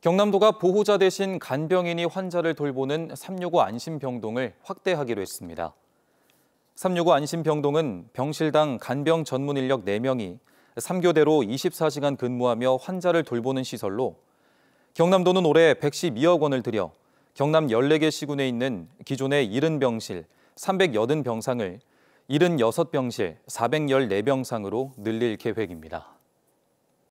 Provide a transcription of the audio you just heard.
경남도가 보호자 대신 간병인이 환자를 돌보는 365 안심병동을 확대하기로 했습니다. 365 안심병동은 병실당 간병 전문 인력 4명이 3교대로 24시간 근무하며 환자를 돌보는 시설로 경남도는 올해 112억 원을 들여 경남 14개 시군에 있는 기존의 70병실, 380병상을 76병실, 414병상으로 늘릴 계획입니다.